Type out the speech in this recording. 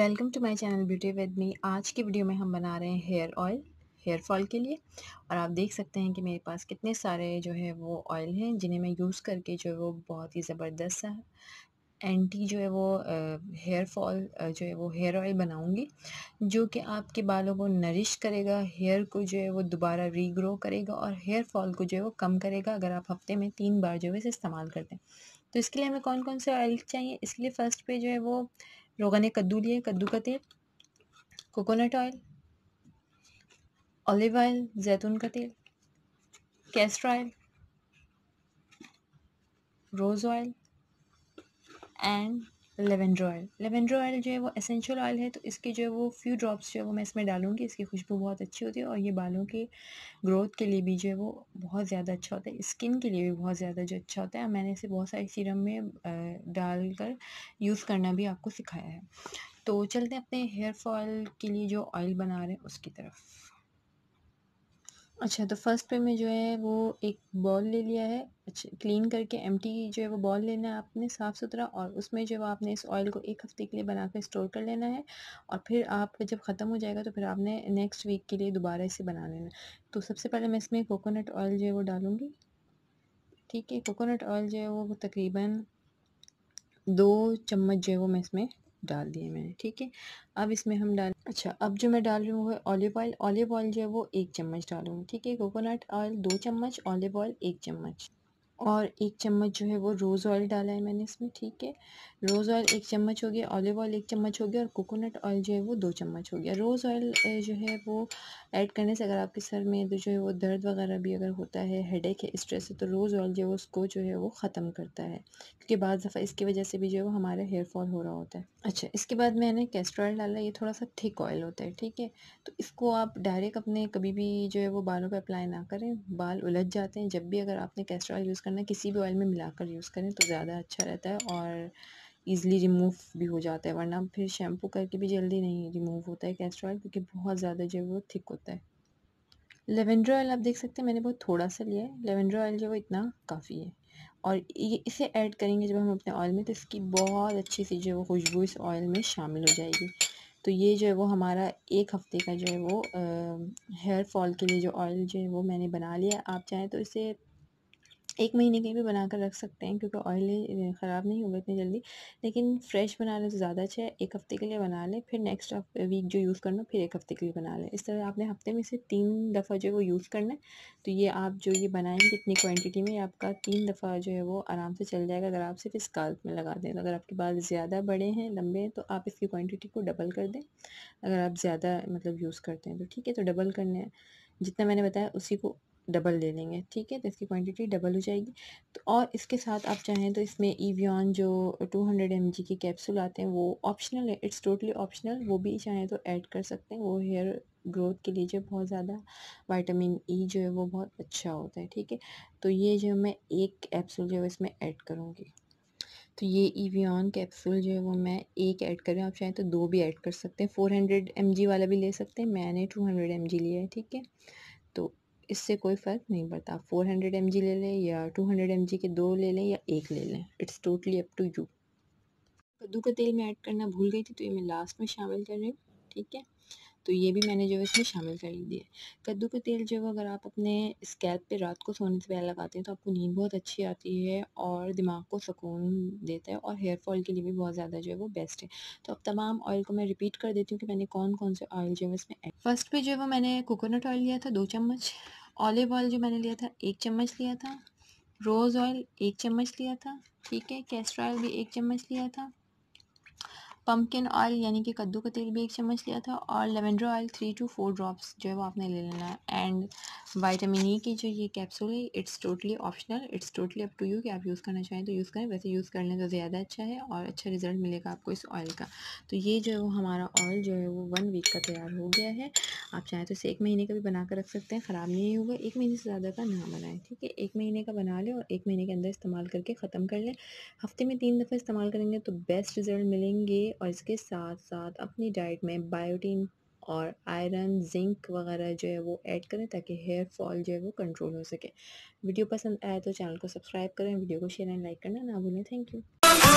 welcome to my channel beauty with me आज की video में हम बना रहे हैं हेयर ऑयल हेयर फॉल के लिए और आप देख सकते हैं कि मेरे पास कितने सारे जो है वो ऑयल हैं जिन्हें मैं यूज़ करके जो है वो बहुत ही ज़बरदस्त सा एंटी जो है वो हेयर फॉल जो है वो हेयर ऑयल बनाऊंगी जो कि आपके बालों को नरिश करेगा हेयर को जो है वो दोबारा रीग्रो करेगा और हेयर फॉल को जो है वो कम करेगा अगर आप हफ्ते में तीन बार जो है इसे इस्तेमाल करते हैं तो इसके लिए हमें कौन कौन से ऑयल चाहिए इसके लिए फ़र्स्ट पे जो है वो रोगन ने कद्दू लिए कद्दू का तेल कोकोनट ऑयल ऑलिव ऑयल जैतून का तेल castor oil rose oil and lavender oil lavender oil जो है वो एसेंशियल ऑयल है तो इसके जो है वो फ्यू ड्रॉप्स जो है वो मैं इसमें डालूंगी इसकी खुशबू बहुत अच्छी होती है और ये बालों की ग्रोथ के लिए भी जो है वो बहुत ज़्यादा अच्छा होता है स्किन के लिए भी बहुत ज़्यादा जो अच्छा होता है मैंने इसे बहुत सारे सीरम में डाल कर यूज़ करना भी आपको सिखाया है तो चलते हैं अपने हेयर फॉल के लिए जो ऑयल बना रहे हैं उसकी तरफ अच्छा तो फर्स्ट पे मैं जो है वो एक बॉल ले लिया है अच्छा क्लीन करके एम जो है वो बॉल लेना है आपने साफ़ सुथरा और उसमें जो है आपने इस ऑयल को एक हफ़्ते के लिए बना कर स्टोर कर लेना है और फिर आप जब ख़त्म हो जाएगा तो फिर आपने नेक्स्ट वीक के लिए दोबारा इसे बना लेना तो सबसे पहले मैं इसमें कोकोनट ऑयल जो है वो डालूँगी ठीक है कोकोनट ऑयल जो है वो तकरीबन दो चम्मच जो है वो मैं इसमें डाल दिए मैंने ठीक है अब इसमें हम डाल अच्छा अब जो मैं डाल रही हूँ वो है ऑलिव ऑयल ऑलिव ऑयल जो है वो एक चम्मच डालूँगी ठीक है कोकोनट ऑयल दो चम्मच ऑलिव ऑयल एक चम्मच और एक चम्मच जो है वो रोज़ ऑयल डाला है मैंने इसमें ठीक है रोज़ ऑयल एक चम्मच हो गया ऑलिव ऑयल एक चम्मच हो गया और कोकोनट ऑयल जो है वो दो चम्मच हो गया रोज़ ऑयल जो है वो ऐड करने से अगर आपके सर में जो है वो दर्द वगैरह भी अगर होता है हेडेक है स्ट्रेस है तो रोज़ ऑयल जो है उसको जो है वो ख़त्म करता है क्योंकि बाद दफ़ा इसकी वजह से भी जो है वो हमारा हेयर फॉल हो रहा होता है अच्छा इसके बाद मैंने कैस्टर ऑयल डाला ये थोड़ा सा थिक ऑयल होता है ठीक है तो इसको आप डायरेक्ट अपने कभी भी जो है वो बालों पर अप्लाई ना करें बाल उलझ जाते हैं जब भी अगर आपने कैस्टर ऑयल यूज़ करना किसी भी ऑयल में मिलाकर यूज़ करें तो ज़्यादा अच्छा रहता है और ईज़िली रिमूव भी हो जाता है वरना फिर शैम्पू करके भी जल्दी नहीं रिमूव होता है कैस्टर ऑयल क्योंकि बहुत ज़्यादा जो है वो थिक होता है लेवेंडर ऑयल आप देख सकते हैं मैंने बहुत थोड़ा सा लिया है लेवेंडर ऑयल जो है वो इतना काफ़ी है और ये इसे ऐड करेंगे जब हम अपने ऑयल में तो इसकी बहुत अच्छी सी जो है वो खुशबू इस ऑयल में शामिल हो जाएगी तो ये जो है वो हमारा एक हफ़्ते का जो है वो हेयर फॉल के लिए जो ऑयल जो है वो मैंने बना लिया आप चाहें तो इसे एक महीने के भी बना कर रख सकते हैं क्योंकि ऑयल ख़राब नहीं होगा इतनी जल्दी लेकिन फ्रेश बना लें तो ज़्यादा अच्छा है एक हफ़्ते के लिए बना लें फिर नेक्स्ट वीक जो यूज़ करना फिर एक हफ़्ते के लिए बना लें इस तरह आपने हफ़्ते में से तीन दफ़ा जो है वो यूज़ करना है तो ये आप जो ये बनाएंगे इतनी क्वान्टिटी में आपका तीन दफ़ा जो है वो आराम से चल जाएगा अगर आप सिर्फ इस स्काल्प में लगा दें तो अगर आपके बाल ज़्यादा बड़े हैं लंबे हैं तो आप इसकी क्वान्टिटी को डबल कर दें अगर आप ज़्यादा मतलब यूज़ करते हैं तो ठीक है तो डबल करने है जितना मैंने बताया उसी को डबल ले लेंगे ठीक है तो इसकी क्वांटिटी डबल हो जाएगी तो और इसके साथ आप चाहें तो इसमें ईवियन जो 200 हंड्रेड के कैप्सूल आते हैं वो ऑप्शनल है इट्स टोटली ऑप्शनल वो भी चाहें तो ऐड कर सकते हैं वो हेयर ग्रोथ के लिए जो बहुत ज़्यादा वाइटामिन ई e जो है वो बहुत अच्छा होता है ठीक है तो ये जो मैं एक कैप्सूल जो है इसमें ऐड करूँगी तो ये ईवियन कैप्सूल जो है वो मैं एक ऐड कर रही हूँ आप चाहें तो दो भी ऐड कर सकते हैं फोर हंड्रेड एम जी वाला भी ले सकते हैं मैंने टू हंड्रेड एम जी लिया है ठीक है इससे कोई फ़र्क नहीं पड़ता आप फोर हंड्रेड एम जी ले लें या टू हंड्रेड एम जी के दो ले लें या एक ले लें it's totally up to you कद्दू का तेल मैं ऐड करना भूल गई थी तो ये मैं लास्ट में शामिल कर रही हूँ ठीक है तो ये भी मैंने जो है इसमें शामिल कर दिया कद्दू का तेल जो है अगर आप अपने स्कैल्प पे रात को सोने से पहले लगाते हैं तो आपको नींद बहुत अच्छी आती है और दिमाग को सुकून देता है और हेयर फॉल के लिए भी बहुत ज़्यादा जो है वो बेस्ट है तो अब तमाम ऑयल को मैं रिपीट कर देती हूँ कि मैंने कौन कौन से ऑयल जो है इसमें फर्स्ट पे जो है वो मैंने कोकोनट ऑयल लिया था दो चम्मच ऑलिव ऑयल जो मैंने लिया था एक चम्मच लिया था रोज़ ऑयल एक चम्मच लिया था ठीक है कैस्ट्रॉयल ऑयल भी एक चम्मच लिया था पम्पकिन ऑयल यानी कि कद्दू का तेल भी एक चम्मच लिया था और lavender oil three to four drops जो है वो आपने ले लेना है एंड वाइटामिन ई की जो ये कैप्सूल है it's totally optional it's totally up to you कि आप यूज़ करना चाहें तो यूज़ करें वैसे यूज़ कर लें तो ज़्यादा अच्छा है और अच्छा रिजल्ट मिलेगा आपको इस ऑयल का तो ये जो है वो हमारा ऑयल जो है वो वन वीक का तैयार हो गया है आप चाहें तो इसे एक महीने का भी बना कर रख सकते हैं ख़राब नहीं होगा एक महीने से ज़्यादा का ना बनाएं ठीक है एक महीने का बना लें और एक महीने के अंदर इस्तेमाल करके ख़त्म कर लें हफ्ते में तीन दफ़ा इस्तेमाल करेंगे तो बेस्ट रिज़ल्ट मिलेंगे और इसके साथ साथ अपनी डाइट में बायोटीन और आयरन जिंक वगैरह जो है वो ऐड करें ताकि हेयर फॉल जो है वो कंट्रोल हो सके वीडियो पसंद आए तो चैनल को सब्सक्राइब करें वीडियो को शेयर एंड लाइक करना ना भूलें थैंक यू